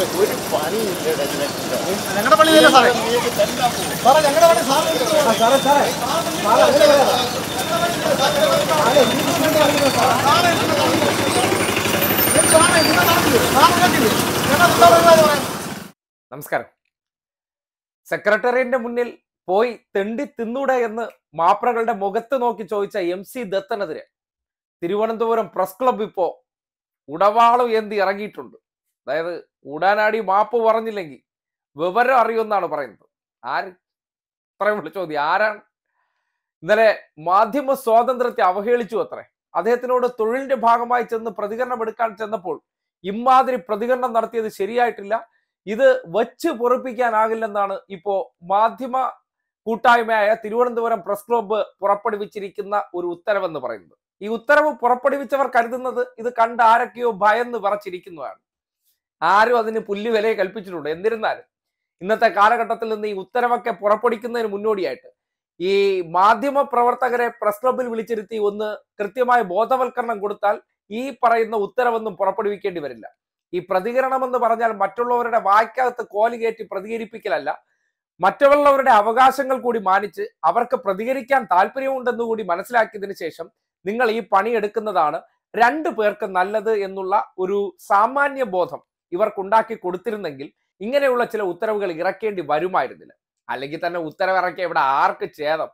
ഒരു സാറേ സാറേ സാറേ സാറേ നമസ്കാരം സെക്രട്ടറിയന്റെ മുന്നിൽ പോയി തെണ്ടി തിന്നൂടെ എന്ന് മാപ്രകളുടെ മുഖത്ത് നോക്കി ചോദിച്ച എം സി ദത്തനെതിരെ തിരുവനന്തപുരം പ്രസ് ക്ലബ് ഇപ്പോ ഉടവാളു എന്ത് ഇറങ്ങിയിട്ടുണ്ട് അതായത് കൂടാനാടി മാപ്പ് പറഞ്ഞില്ലെങ്കിൽ വിവരം അറിയുമെന്നാണ് പറയുന്നത് ആര് അത്രയും വിളിച്ചു മതി ആരാണ് ഇന്നലെ മാധ്യമ സ്വാതന്ത്ര്യത്തെ അവഹേളിച്ചു അത്രേ അദ്ദേഹത്തിനോട് തൊഴിലിന്റെ ഭാഗമായി ചെന്ന് പ്രതികരണം എടുക്കാൻ ചെന്നപ്പോൾ ഇമാതിരി പ്രതികരണം നടത്തിയത് ശരിയായിട്ടില്ല ഇത് വച്ച് പൊറപ്പിക്കാനാകില്ലെന്നാണ് ഇപ്പോ മാധ്യമ കൂട്ടായ്മയായ തിരുവനന്തപുരം പ്രസ് ക്ലബ്ബ് പുറപ്പെടുവിച്ചിരിക്കുന്ന ഒരു ഉത്തരവെന്ന് പറയുന്നത് ഈ ഉത്തരവ് പുറപ്പെടുവിച്ചവർ കരുതുന്നത് ഇത് കണ്ട് ആരൊക്കെയോ ഭയന്ന് വിറച്ചിരിക്കുന്നതാണ് ആരും അതിന് പുല്ലുവിലയെ കൽപ്പിച്ചിട്ടുണ്ട് എന്നിരുന്നാലും ഇന്നത്തെ കാലഘട്ടത്തിൽ നിന്ന് ഈ ഉത്തരവൊക്കെ പുറപ്പെടുക്കുന്നതിന് മുന്നോടിയായിട്ട് ഈ മാധ്യമ പ്രവർത്തകരെ പ്രസ് ക്ലബിൽ വിളിച്ചിരുത്തി ഒന്ന് കൃത്യമായ ബോധവൽക്കരണം കൊടുത്താൽ ഈ പറയുന്ന ഉത്തരവൊന്നും പുറപ്പെടുവിക്കേണ്ടി വരില്ല ഈ പ്രതികരണം എന്ന് പറഞ്ഞാൽ മറ്റുള്ളവരുടെ വായ്ക്കകത്ത് കോലി കയറ്റി പ്രതികരിപ്പിക്കലല്ല മറ്റുള്ളവരുടെ അവകാശങ്ങൾ കൂടി മാനിച്ച് അവർക്ക് പ്രതികരിക്കാൻ താല്പര്യമുണ്ടെന്ന് കൂടി മനസ്സിലാക്കിയതിനു ശേഷം നിങ്ങൾ ഈ പണിയെടുക്കുന്നതാണ് രണ്ടു പേർക്ക് നല്ലത് എന്നുള്ള ഒരു സാമാന്യ ബോധം ഇവർക്കുണ്ടാക്കി കൊടുത്തിരുന്നെങ്കിൽ ഇങ്ങനെയുള്ള ചില ഉത്തരവുകൾ ഇറക്കേണ്ടി വരുമായിരുന്നില്ല അല്ലെങ്കിൽ തന്നെ ഉത്തരവിറക്കിയ ഇവിടെ ആർക്ക് ഛേദം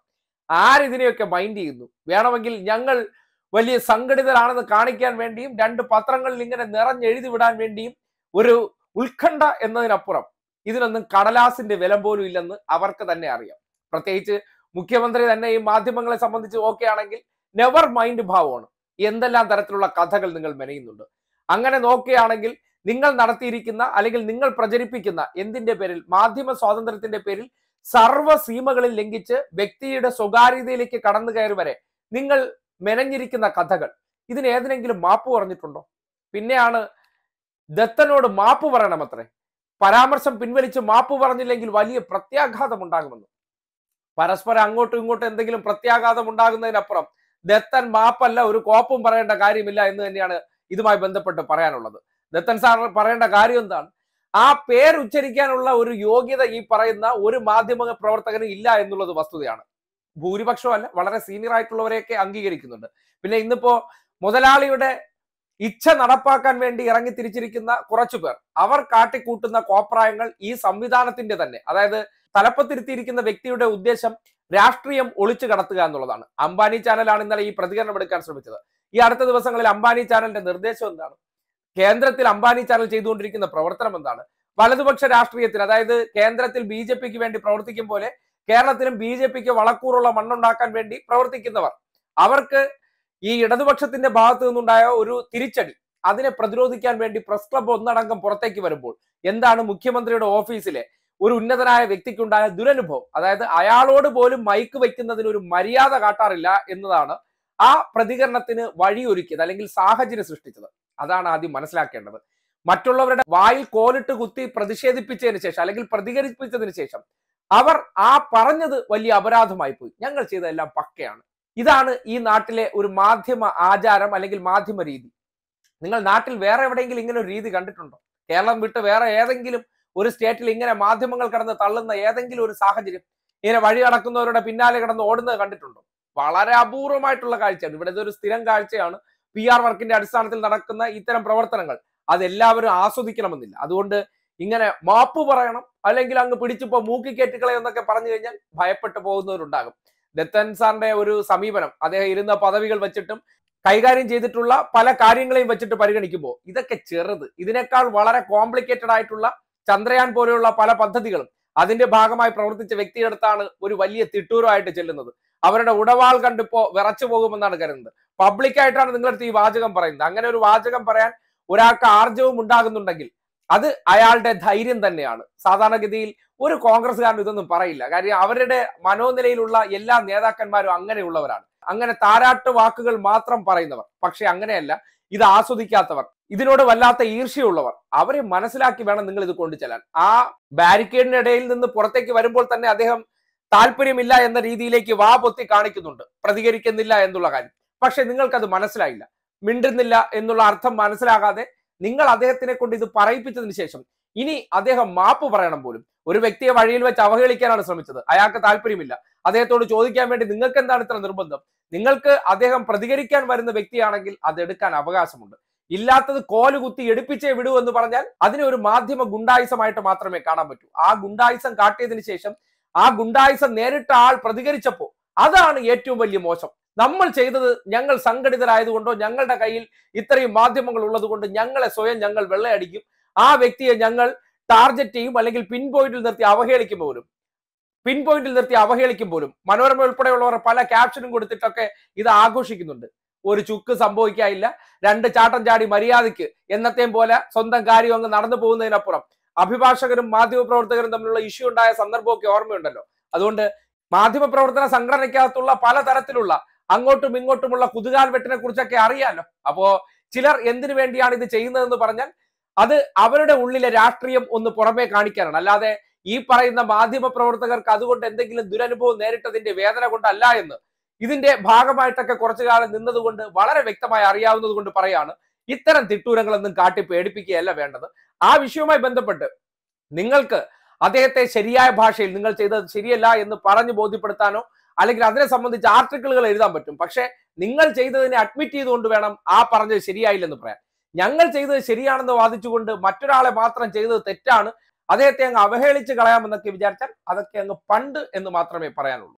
ആരിതിനെയൊക്കെ മൈൻഡ് ചെയ്യുന്നു വേണമെങ്കിൽ ഞങ്ങൾ വലിയ സംഘടിതരാണെന്ന് കാണിക്കാൻ വേണ്ടിയും രണ്ട് പത്രങ്ങളിൽ ഇങ്ങനെ നിറഞ്ഞെഴുതി വിടാൻ വേണ്ടിയും ഒരു ഉത്കണ്ഠ എന്നതിനപ്പുറം ഇതിനൊന്നും കടലാസിന്റെ വില പോലും ഇല്ലെന്ന് അവർക്ക് തന്നെ അറിയാം പ്രത്യേകിച്ച് മുഖ്യമന്ത്രി തന്നെ ഈ മാധ്യമങ്ങളെ സംബന്ധിച്ച് ഓക്കെ ആണെങ്കിൽ നെവർ മൈൻഡ് ഭാവമാണ് എന്തെല്ലാം തരത്തിലുള്ള കഥകൾ നിങ്ങൾ മെനയുന്നുണ്ട് അങ്ങനെ നോക്കുകയാണെങ്കിൽ നിങ്ങൾ നടത്തിയിരിക്കുന്ന അല്ലെങ്കിൽ നിങ്ങൾ പ്രചരിപ്പിക്കുന്ന എന്തിന്റെ പേരിൽ മാധ്യമ സ്വാതന്ത്ര്യത്തിന്റെ പേരിൽ സർവ്വ സീമകളിൽ ലംഘിച്ച് വ്യക്തിയുടെ സ്വകാര്യതയിലേക്ക് കടന്നു കയറി വരെ നിങ്ങൾ മെനഞ്ഞിരിക്കുന്ന കഥകൾ ഇതിന് ഏതിനെങ്കിലും മാപ്പ് പറഞ്ഞിട്ടുണ്ടോ പിന്നെയാണ് ദത്തനോട് മാപ്പ് പറയണമത്രേ പരാമർശം പിൻവലിച്ച് മാപ്പ് പറഞ്ഞില്ലെങ്കിൽ വലിയ പ്രത്യാഘാതം ഉണ്ടാകുമെന്ന് പരസ്പരം അങ്ങോട്ടും ഇങ്ങോട്ടും എന്തെങ്കിലും പ്രത്യാഘാതം ഉണ്ടാകുന്നതിനപ്പുറം ദത്തൻ മാപ്പല്ല ഒരു കോപ്പും പറയേണ്ട കാര്യമില്ല എന്ന് തന്നെയാണ് ഇതുമായി ബന്ധപ്പെട്ട് പറയാനുള്ളത് രത്തൻ സാർ പറയേണ്ട കാര്യം എന്താണ് ആ പേരുച്ചരിക്കാനുള്ള ഒരു യോഗ്യത ഈ പറയുന്ന ഒരു മാധ്യമ പ്രവർത്തകനും ഇല്ല എന്നുള്ളത് വസ്തുതയാണ് ഭൂരിപക്ഷമല്ല വളരെ സീനിയർ ആയിട്ടുള്ളവരെയൊക്കെ അംഗീകരിക്കുന്നുണ്ട് പിന്നെ ഇന്നിപ്പോ മുതലാളിയുടെ ഇച്ഛ നടപ്പാക്കാൻ വേണ്ടി ഇറങ്ങി തിരിച്ചിരിക്കുന്ന കുറച്ചു പേർ അവർ കാട്ടിക്കൂട്ടുന്ന കോപ്രായങ്ങൾ ഈ സംവിധാനത്തിന്റെ തന്നെ അതായത് തലപ്പത്തിരുത്തിയിരിക്കുന്ന വ്യക്തിയുടെ ഉദ്ദേശം രാഷ്ട്രീയം ഒളിച്ചു കടത്തുക എന്നുള്ളതാണ് അംബാനി ചാനലാണ് ഇന്നലെ ഈ പ്രതികരണം എടുക്കാൻ ശ്രമിച്ചത് ഈ അടുത്ത ദിവസങ്ങളിൽ അംബാനി ചാനലിന്റെ നിർദ്ദേശം എന്താണ് കേന്ദ്രത്തിൽ അംബാനി ചാനൽ ചെയ്തുകൊണ്ടിരിക്കുന്ന പ്രവർത്തനം എന്താണ് വലതുപക്ഷ രാഷ്ട്രീയത്തിൽ അതായത് കേന്ദ്രത്തിൽ ബി ജെ പിക്ക് വേണ്ടി പ്രവർത്തിക്കും പോലെ കേരളത്തിലും ബി ജെ പിക്ക് വളക്കൂറുള്ള മണ്ണുണ്ടാക്കാൻ വേണ്ടി പ്രവർത്തിക്കുന്നവർ അവർക്ക് ഈ ഇടതുപക്ഷത്തിന്റെ ഭാഗത്തു നിന്നുണ്ടായ ഒരു തിരിച്ചടി അതിനെ പ്രതിരോധിക്കാൻ വേണ്ടി പ്രസ് ക്ലബ് ഒന്നടങ്കം പുറത്തേക്ക് വരുമ്പോൾ എന്താണ് മുഖ്യമന്ത്രിയുടെ ഓഫീസിലെ ഒരു ഉന്നതനായ വ്യക്തിക്കുണ്ടായ ദുരനുഭവം അതായത് അയാളോട് പോലും മൈക്ക് വയ്ക്കുന്നതിന് ഒരു മര്യാദ കാട്ടാറില്ല എന്നതാണ് ആ പ്രതികരണത്തിന് വഴിയൊരുക്കിയത് അല്ലെങ്കിൽ സാഹചര്യം സൃഷ്ടിച്ചത് അതാണ് ആദ്യം മനസ്സിലാക്കേണ്ടത് മറ്റുള്ളവരുടെ വായിൽ കോലിട്ട് കുത്തി പ്രതിഷേധിപ്പിച്ചതിന് ശേഷം അല്ലെങ്കിൽ പ്രതികരിപ്പിച്ചതിന് ശേഷം അവർ ആ പറഞ്ഞത് വലിയ അപരാധമായി പോയി ഞങ്ങൾ ചെയ്തതെല്ലാം പക്കയാണ് ഇതാണ് ഈ നാട്ടിലെ ഒരു മാധ്യമ ആചാരം അല്ലെങ്കിൽ മാധ്യമ രീതി നിങ്ങൾ നാട്ടിൽ വേറെ എവിടെയെങ്കിലും ഇങ്ങനെ ഒരു രീതി കണ്ടിട്ടുണ്ടോ കേരളം വിട്ട് വേറെ ഏതെങ്കിലും ഒരു സ്റ്റേറ്റിൽ ഇങ്ങനെ മാധ്യമങ്ങൾ കടന്ന് തള്ളുന്ന ഏതെങ്കിലും ഒരു സാഹചര്യം ഇങ്ങനെ വഴി കടക്കുന്നവരുടെ പിന്നാലെ കിടന്ന് ഓടുന്നത് കണ്ടിട്ടുണ്ടോ വളരെ അപൂർവമായിട്ടുള്ള കാഴ്ചയാണ് ഇവിടെ ഇതൊരു സ്ഥിരം കാഴ്ചയാണ് പി ആർ വർക്കിന്റെ അടിസ്ഥാനത്തിൽ നടക്കുന്ന ഇത്തരം പ്രവർത്തനങ്ങൾ അതെല്ലാവരും ആസ്വദിക്കണമെന്നില്ല അതുകൊണ്ട് ഇങ്ങനെ മാപ്പ് പറയണം അല്ലെങ്കിൽ അങ്ങ് പിടിച്ചിപ്പോ മൂക്കി എന്നൊക്കെ പറഞ്ഞു കഴിഞ്ഞാൽ ഭയപ്പെട്ടു പോകുന്നവരുണ്ടാകും ദത്തൻ സാറിന്റെ ഒരു സമീപനം അദ്ദേഹം ഇരുന്ന പദവികൾ വെച്ചിട്ടും കൈകാര്യം ചെയ്തിട്ടുള്ള പല കാര്യങ്ങളെയും വെച്ചിട്ട് പരിഗണിക്കുമ്പോൾ ഇതൊക്കെ ചെറുത് ഇതിനേക്കാൾ വളരെ കോംപ്ലിക്കേറ്റഡ് ആയിട്ടുള്ള ചന്ദ്രയാൻ പോലെയുള്ള പല പദ്ധതികളും അതിന്റെ ഭാഗമായി പ്രവർത്തിച്ച വ്യക്തിയെടുത്താണ് ഒരു വലിയ തിട്ടൂരമായിട്ട് ചെല്ലുന്നത് അവരുടെ ഉടവാൾ കണ്ടിപ്പോ വിറച്ചു പോകുമെന്നാണ് കരുതുന്നത് പബ്ലിക്കായിട്ടാണ് നിങ്ങളടുത്ത് ഈ വാചകം പറയുന്നത് അങ്ങനെ ഒരു വാചകം പറയാൻ ഒരാൾക്ക് ആർജവും ഉണ്ടാകുന്നുണ്ടെങ്കിൽ അത് അയാളുടെ ധൈര്യം തന്നെയാണ് സാധാരണഗതിയിൽ ഒരു കോൺഗ്രസ്സുകാരനും ഇതൊന്നും പറയില്ല കാര്യം അവരുടെ മനോനിലയിലുള്ള എല്ലാ നേതാക്കന്മാരും അങ്ങനെയുള്ളവരാണ് അങ്ങനെ താരാട്ട് വാക്കുകൾ മാത്രം പറയുന്നവർ പക്ഷെ അങ്ങനെയല്ല ഇത് ആസ്വദിക്കാത്തവർ ഇതിനോട് വല്ലാത്ത ഈർഷ്യയുള്ളവർ അവരെ മനസ്സിലാക്കി വേണം നിങ്ങൾ ഇത് കൊണ്ടു ചെല്ലാൻ ആ ബാരിക്കേഡിനിടയിൽ നിന്ന് പുറത്തേക്ക് വരുമ്പോൾ തന്നെ അദ്ദേഹം താല്പര്യമില്ല എന്ന രീതിയിലേക്ക് വാ പൊത്തി കാണിക്കുന്നുണ്ട് പ്രതികരിക്കുന്നില്ല എന്നുള്ള കാര്യം പക്ഷെ നിങ്ങൾക്കത് മനസ്സിലായില്ല മിണ്ടുന്നില്ല എന്നുള്ള അർത്ഥം മനസ്സിലാകാതെ നിങ്ങൾ അദ്ദേഹത്തിനെ കൊണ്ട് ഇത് പറയിപ്പിച്ചതിന് ശേഷം ഇനി അദ്ദേഹം മാപ്പ് പറയണം പോലും ഒരു വ്യക്തിയെ വഴിയിൽ വെച്ച് അവഹേളിക്കാനാണ് ശ്രമിച്ചത് അയാൾക്ക് താല്പര്യമില്ല അദ്ദേഹത്തോട് ചോദിക്കാൻ വേണ്ടി നിങ്ങൾക്ക് എന്താണ് ഇത്ര നിർബന്ധം നിങ്ങൾക്ക് അദ്ദേഹം പ്രതികരിക്കാൻ വരുന്ന വ്യക്തിയാണെങ്കിൽ അതെടുക്കാൻ അവകാശമുണ്ട് ഇല്ലാത്തത് കോലുകുത്തി എടുപ്പിച്ചേ വിടൂ എന്ന് പറഞ്ഞാൽ അതിനെ ഒരു മാധ്യമ ഗുണ്ടായുസമായിട്ട് മാത്രമേ കാണാൻ പറ്റൂ ആ ഗുണ്ടായുസം കാട്ടിയതിനു ശേഷം ആ ഗുണ്ടായിസം നേരിട്ട ആൾ പ്രതികരിച്ചപ്പോ അതാണ് ഏറ്റവും വലിയ മോശം നമ്മൾ ചെയ്തത് ഞങ്ങൾ സംഘടിതരായതുകൊണ്ടോ ഞങ്ങളുടെ കയ്യിൽ ഇത്രയും മാധ്യമങ്ങൾ ഉള്ളതുകൊണ്ട് ഞങ്ങളെ സ്വയം ഞങ്ങൾ വെള്ളയടിക്കും ആ വ്യക്തിയെ ഞങ്ങൾ ടാർഗറ്റ് ചെയ്യും അല്ലെങ്കിൽ പിൻ പോയിന്റിൽ നിർത്തി അവഹേളിക്കും പോലും പിൻ പോയിന്റിൽ നിർത്തി അവഹേളിക്കും പോലും മനോരമ ഉൾപ്പെടെയുള്ളവർ പല ക്യാപ്ഷനും കൊടുത്തിട്ടൊക്കെ ഇത് ആഘോഷിക്കുന്നുണ്ട് ഒരു ചുക്ക് സംഭവിക്കാനില്ല രണ്ട് ചാട്ടം ചാടി മര്യാദയ്ക്ക് എന്നത്തെയും പോലെ സ്വന്തം കാര്യം അങ്ങ് നടന്നു പോകുന്നതിനപ്പുറം അഭിഭാഷകരും മാധ്യമപ്രവർത്തകരും തമ്മിലുള്ള ഇഷ്യൂ ഉണ്ടായ സന്ദർഭമൊക്കെ ഓർമ്മയുണ്ടല്ലോ അതുകൊണ്ട് മാധ്യമപ്രവർത്തന സംഘടനയ്ക്കകത്തുള്ള പലതരത്തിലുള്ള അങ്ങോട്ടും ഇങ്ങോട്ടുമുള്ള കുതുകാൽ വെട്ടിനെ കുറിച്ചൊക്കെ അറിയാലോ അപ്പോ ചിലർ എന്തിനു വേണ്ടിയാണ് ഇത് ചെയ്യുന്നതെന്ന് പറഞ്ഞാൽ അത് അവരുടെ ഉള്ളിലെ രാഷ്ട്രീയം ഒന്ന് പുറമേ കാണിക്കാനാണ് അല്ലാതെ ഈ പറയുന്ന മാധ്യമ പ്രവർത്തകർക്ക് അതുകൊണ്ട് എന്തെങ്കിലും ദുരനുഭവം നേരിട്ടതിന്റെ വേദന കൊണ്ടല്ല എന്ന് ഇതിന്റെ ഭാഗമായിട്ടൊക്കെ കുറച്ചു കാലം നിന്നതുകൊണ്ട് വളരെ വ്യക്തമായി അറിയാവുന്നത് കൊണ്ട് പറയാണ് ഇത്തരം തിട്ടൂരങ്ങളൊന്നും കാട്ടി പേടിപ്പിക്കുകയല്ല വേണ്ടത് ആ വിഷയവുമായി ബന്ധപ്പെട്ട് നിങ്ങൾക്ക് അദ്ദേഹത്തെ ശരിയായ ഭാഷയിൽ നിങ്ങൾ ചെയ്തത് ശരിയല്ല എന്ന് പറഞ്ഞു ബോധ്യപ്പെടുത്താനോ അല്ലെങ്കിൽ അതിനെ സംബന്ധിച്ച് ആർട്ടിക്കിളുകൾ എഴുതാൻ പറ്റും പക്ഷേ നിങ്ങൾ ചെയ്തതിനെ അഡ്മിറ്റ് ചെയ്തുകൊണ്ട് വേണം ആ പറഞ്ഞത് ശരിയായില്ലെന്ന് പറയാം ഞങ്ങൾ ചെയ്തത് ശരിയാണെന്ന് വാദിച്ചുകൊണ്ട് മറ്റൊരാളെ മാത്രം ചെയ്തത് തെറ്റാണ് അദ്ദേഹത്തെ അങ്ങ് അവഹേളിച്ച് കളയാമെന്നൊക്കെ വിചാരിച്ചാൽ അതൊക്കെ അങ്ങ് പണ്ട് എന്ന് മാത്രമേ പറയാനുള്ളൂ